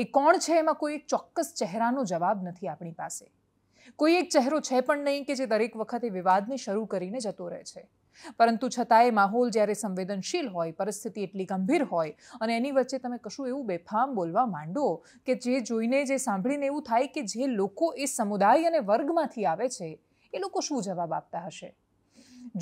એ કોણ છે એમાં કોઈ એક ચોક્કસ ચહેરાનો જવાબ નથી આપણી પાસે કોઈ એક ચહેરો છે પણ નહીં કે જે દરેક વખતે વિવાદને શરૂ કરીને જતો રહે છે પરંતુ છતાંય માહોલ જ્યારે સંવેદનશીલ હોય પરિસ્થિતિ એટલી ગંભીર હોય અને એની વચ્ચે તમે કશું એવું બેફામ બોલવા માંડો કે જે જોઈને જે સાંભળીને એવું થાય કે જે લોકો એ સમુદાય અને વર્ગમાંથી આવે છે એ લોકો શું જવાબ આપતા હશે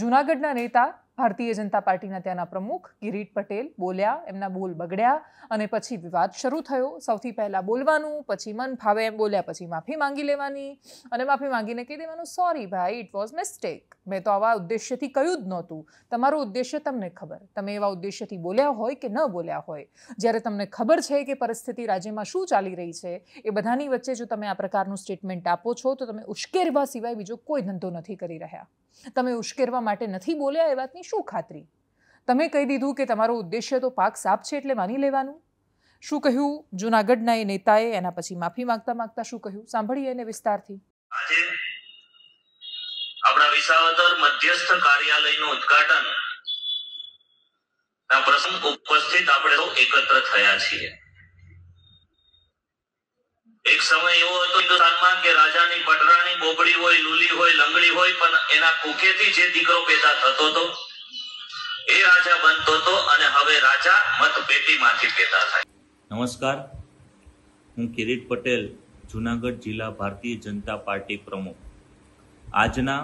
જૂનાગઢના નેતા ભારતીય જનતા પાર્ટીના ત્યાંના પ્રમુખ કિરીટ પટેલ બોલ્યા એમના બોલ બગડ્યા અને પછી વિવાદ શરૂ થયો સૌથી પહેલાં બોલવાનું પછી મન ફાવે એમ બોલ્યા પછી માફી માંગી લેવાની અને માફી માંગીને કહી દેવાનું સોરી ભાઈ ઇટ વોઝ મિસ્ટેક મેં તો આવા ઉદ્દેશ્યથી કહ્યું જ નહોતું તમારું ઉદ્દેશ્ય તમને ખબર તમે એવા ઉદ્દેશ્યથી બોલ્યા હોય કે ન બોલ્યા હોય જ્યારે તમને ખબર છે કે પરિસ્થિતિ રાજ્યમાં શું ચાલી રહી છે એ બધાની વચ્ચે જો તમે આ પ્રકારનું સ્ટેટમેન્ટ આપો છો તો તમે ઉશ્કેરવા સિવાય બીજો કોઈ ધંધો નથી કરી રહ્યા તમે ઉશ્કેરવા માટે નથી બોલ્યા એ વાતની શું ખાતરી તમે કહી દીધું કે તમારો ઉદ્દેશ્ય તો પાક સાફ છે એટલે માની લેવાનું શું કહ્યું જૂનાગઢના એ નેતાએ એના પછી માફી માંગતા માંગતા શું કહ્યું સાંભળીએ એને વિસ્તારથી આજે આપણા વિસાવદર મધ્યસ્થ કાર્યાલયનું ઉદઘાટન ના પ્રસંગ ઉપસ્થિત આપણે એકત્ર થયા છીએ એક સમય એવો હતો હિન્દુસ્તાનમાં કે રાજાની પટરાણી બોબડી હોય લુલી હોય લંગડી હોય પણ એના કુકેથી જે દીકરો પેદા થતો હતો એ રાજા બનતો હતો અને હવે રાજા મતપેટીમાંથી પેદા થાય નમસ્કાર હું કિરીટ પટેલ જુનાગઢ જિલ્લા ભારતીય જનતા પાર્ટી પ્રમુખ આજના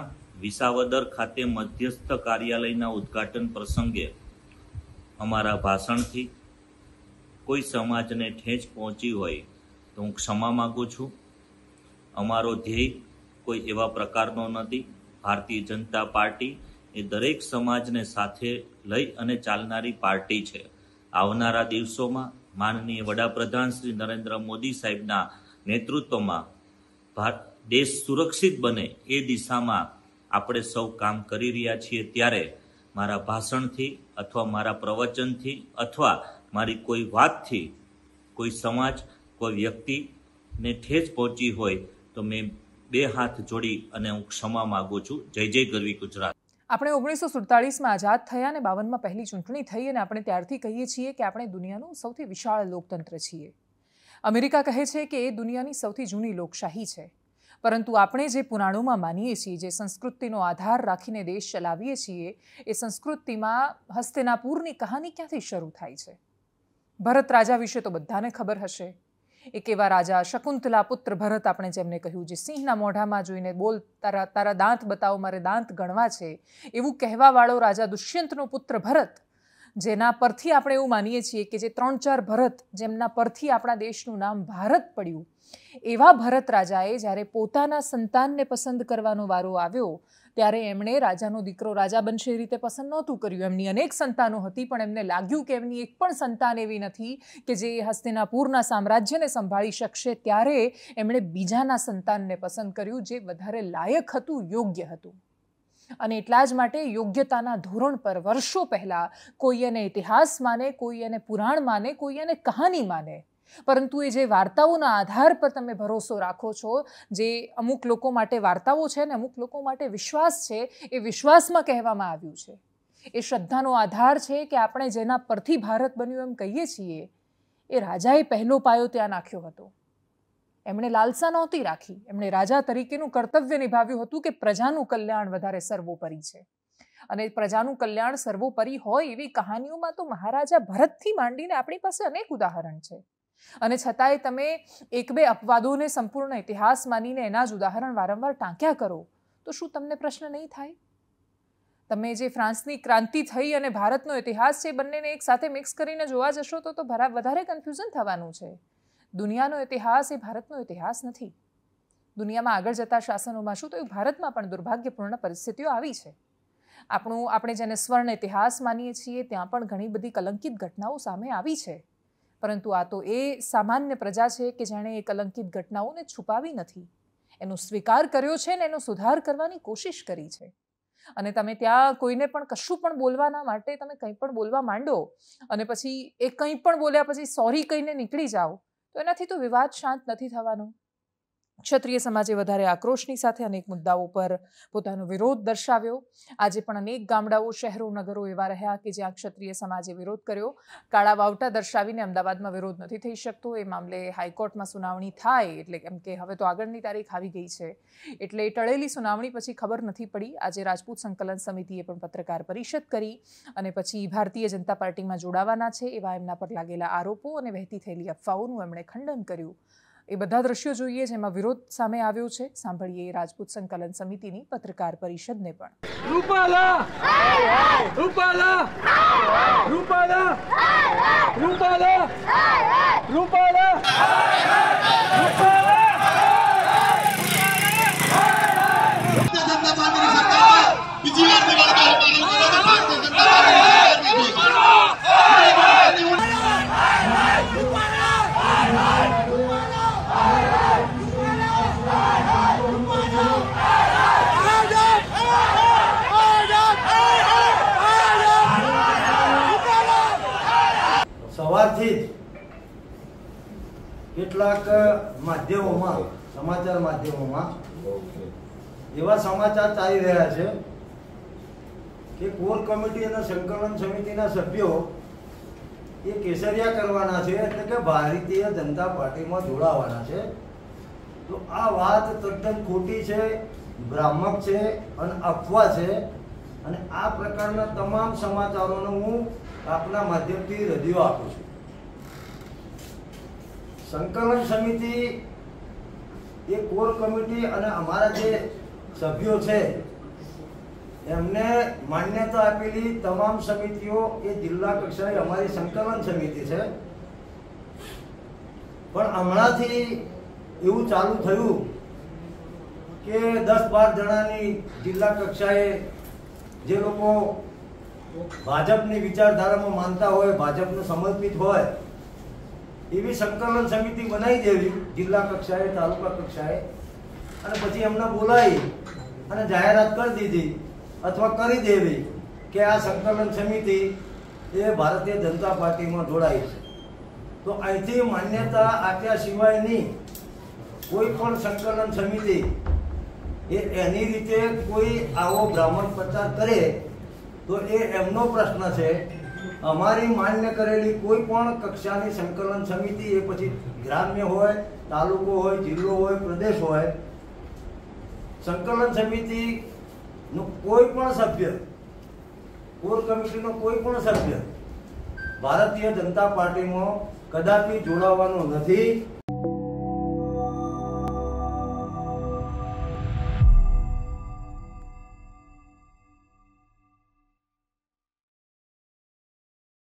વિસાવદર ખાતે મધ્યસ્થ કાર્યાલયના ઉદ્ઘાટન પ્રસંગે અમારા ભાષણથી કોઈ સમાજને ઠેંચ પહોંચી હોય તો હું ક્ષમા માગું છું અમારો ધ્યેય કોઈ એવા પ્રકારનો નથી ભારતીય જનતા પાર્ટી એ દરેક સમાજને સાથે લઈ અને ચાલનારી પાર્ટી છે આવનારા દિવસોમાં માનનીય વડાપ્રધાન શ્રી નરેન્દ્ર મોદી સાહેબના નેતૃત્વમાં ભારત દેશ સુરક્ષિત બને એ દિશામાં આપણે સૌ કામ કરી રહ્યા છીએ ત્યારે મારા ભાષણથી અથવા મારા પ્રવચનથી અથવા મારી કોઈ વાતથી કોઈ સમાજ કોઈ ને ઠેસ પહોંચી હોય તો મેં બે હાથ જોડી અને હું ક્ષમા માગું છું જય જય ગરવી ગુજરાત આપણે ઓગણીસો સુડતાળીસમાં આઝાદ થયા અને બાવનમાં પહેલી ચૂંટણી થઈ અને આપણે ત્યારથી કહીએ છીએ કે આપણે દુનિયાનું સૌથી વિશાળ લોકતંત્ર છીએ અમેરિકા કહે છે કે એ દુનિયાની સૌથી જૂની લોકશાહી છે પરંતુ આપણે જે પુરાણોમાં માનીએ છીએ જે સંસ્કૃતિનો આધાર રાખીને દેશ ચલાવીએ છીએ એ સંસ્કૃતિમાં હસ્તિનાપુરની કહાની ક્યાંથી શરૂ થાય છે ભરત રાજા વિશે તો બધાને ખબર હશે એક એવા રાજા શકુંતલા પુત્ર ભરત આપણે જેમને કહ્યું જે સિંહના મોઢામાં જોઈને બોલ તારા તારા દાંત બતાવો મારે દાંત ગણવા છે એવું કહેવાવાળો રાજા દુષ્યંતનો પુત્ર ભરત જેના પરથી આપણે એવું માનીએ છીએ કે જે ત્રણ ચાર ભરત જેમના પરથી આપણા દેશનું નામ ભારત પડ્યું એવા ભરત રાજાએ જ્યારે પોતાના સંતાનને પસંદ કરવાનો વારો આવ્યો ત્યારે એમણે રાજાનો દીકરો રાજા બનશે એ રીતે પસંદ નહોતું કર્યું એમની અનેક સંતાનો હતી પણ એમને લાગ્યું કે એમની એક પણ સંતાન એવી નથી કે જે હસ્તિનાપુરના સામ્રાજ્યને સંભાળી શકશે ત્યારે એમણે બીજાના સંતાનને પસંદ કર્યું જે વધારે લાયક હતું યોગ્ય હતું અને એટલા જ માટે યોગ્યતાના ધોરણ પર વર્ષો પહેલાં કોઈ એને ઇતિહાસ માને કોઈ એને પુરાણ માને કોઈ એને કહાની માને પરંતુ એ જે વાર્તાઓના આધાર પર તમે ભરોસો રાખો છો જે અમુક લોકો માટે વાર્તાઓ છે ને અમુક લોકો માટે વિશ્વાસ છે એ વિશ્વાસમાં કહેવામાં આવ્યું છે એ શ્રદ્ધાનો આધાર છે કે આપણે જેના પરથી ભારત બન્યું એમ કહીએ છીએ એ રાજાએ પહેલો પાયો ત્યાં નાખ્યો હતો એમણે લાલસા નહોતી રાખી એમણે રાજા તરીકેનું કર્તવ્ય નિભાવ્યું હતું કે પ્રજાનું કલ્યાણ વધારે સર્વોપરી છે અને પ્રજાનું કલ્યાણ સર્વોપરી હોય એવી કહાનીઓમાં તો મહારાજા ભરતથી માંડીને આપણી પાસે અનેક ઉદાહરણ છે અને છતાંય તમે એક બે અપવાદોને સંપૂર્ણ ઇતિહાસ માનીને એના જ ઉદાહરણ વારંવાર ટાંક્યા કરો તો શું તમને પ્રશ્ન નહીં થાય તમે જે ફ્રાન્સની ક્રાંતિ થઈ અને ભારતનો ઇતિહાસ છે બંનેને એક સાથે મિક્સ કરીને જોવા જશો તો તો વધારે કન્ફ્યુઝન થવાનું છે દુનિયાનો ઇતિહાસ એ ભારતનો ઇતિહાસ નથી દુનિયામાં આગળ જતા શાસનોમાં શું તો એ ભારતમાં પણ દુર્ભાગ્યપૂર્ણ પરિસ્થિતિઓ આવી છે આપણું આપણે જેને સ્વર્ણ ઇતિહાસ માનીએ છીએ ત્યાં પણ ઘણી બધી કલંકિત ઘટનાઓ સામે આવી છે પરંતુ આ તો એ સામાન્ય પ્રજા છે કે જેણે એ કલંકિત ઘટનાઓને છુપાવી નથી એનો સ્વીકાર કર્યો છે ને એનો સુધાર કરવાની કોશિશ કરી છે અને તમે ત્યાં કોઈને પણ કશું પણ બોલવાના માટે તમે કંઈ પણ બોલવા માંડો અને પછી એ કંઈ પણ બોલ્યા પછી સોરી કહીને નીકળી જાઓ તો એનાથી તો વિવાદ શાંત નથી થવાનો ક્ષત્રિય સમાજે વધારે આક્રોશની સાથે અનેક મુદ્દાઓ પર પોતાનો વિરોધ દર્શાવ્યો આજે પણ અનેક ગામડાઓ શહેરો નગરો એવા રહ્યા કે જ્યાં ક્ષત્રિય સમાજે વિરોધ કર્યો કાળા વાવટા દર્શાવીને અમદાવાદમાં વિરોધ નથી થઈ શકતો એ મામલે હાઈકોર્ટમાં સુનાવણી થાય એટલે એમ કે હવે તો આગળની તારીખ આવી ગઈ છે એટલે ટળેલી સુનાવણી પછી ખબર નથી પડી આજે રાજપૂત સંકલન સમિતિએ પણ પત્રકાર પરિષદ કરી અને પછી ભારતીય જનતા પાર્ટીમાં જોડાવાના છે એવા એમના પર લાગેલા આરોપો અને વહેતી થયેલી અફવાઓનું એમણે ખંડન કર્યું એ બધા દ્રશ્યો જોઈએ જેમાં વિરોધ સામે આવ્યો છે સાંભળીએ રાજપૂત સંકલન સમિતિની પત્રકાર પરિષદને પણ રૂપાલા રૂપાલા રૂપાલા રૂપાલા રૂપાલા સવારથી જ કેટલાક માધ્યમોમાં સમાચાર માધ્યમોમાં એવા સમાચાર ચાલી રહ્યા છે કે કોર કમિટી અને સંકલન સમિતિના સભ્યો એ કેસરિયા કરવાના છે એટલે કે ભારતીય જનતા પાર્ટીમાં જોડાવાના છે તો આ વાત તદ્દન ખોટી છે ભ્રામક છે અને અફવા છે અને આ પ્રકારના તમામ સમાચારોનો હું આપના માધ્યમથી રજીઓ આપું છું સંકલન સમિતિ એ કોર કમિટી અને અમારા જે સભ્યો છે એમને માન્યતા આપેલી તમામ સમિતિઓ એ જિલ્લા કક્ષાએ અમારી સંકલન સમિતિ છે પણ હમણાંથી એવું ચાલુ થયું કે દસ બાર જણાની જિલ્લા કક્ષાએ જે લોકો ભાજપની વિચારધારામાં માનતા હોય ભાજપનું સમર્પિત હોય એવી સંકલન સમિતિ બનાવી દેવી જિલ્લા કક્ષાએ તાલુકા કક્ષાએ અને પછી એમને બોલાવી અને જાહેરાત કરી દીધી અથવા કરી દેવી કે આ સંકલન સમિતિ એ ભારતીય જનતા પાર્ટીમાં જોડાય છે તો અહીંથી માન્યતા આપ્યા સિવાયની કોઈ પણ સંકલન સમિતિ એ એની રીતે કોઈ આવો બ્રાહ્મણ પ્રચાર કરે તો એ એમનો પ્રશ્ન છે અમારી માન્ય કરેલી કોઈ પણ કક્ષાની સંકલન સમિતિ એ પછી ગ્રામ્ય હોય તાલુકો હોય જિલ્લો હોય પ્રદેશ હોય સંકલન સમિતિનો કોઈ પણ સભ્ય કોર કમિટીનો કોઈ પણ સભ્ય ભારતીય જનતા પાર્ટીમાં કદાચ જોડાવાનો નથી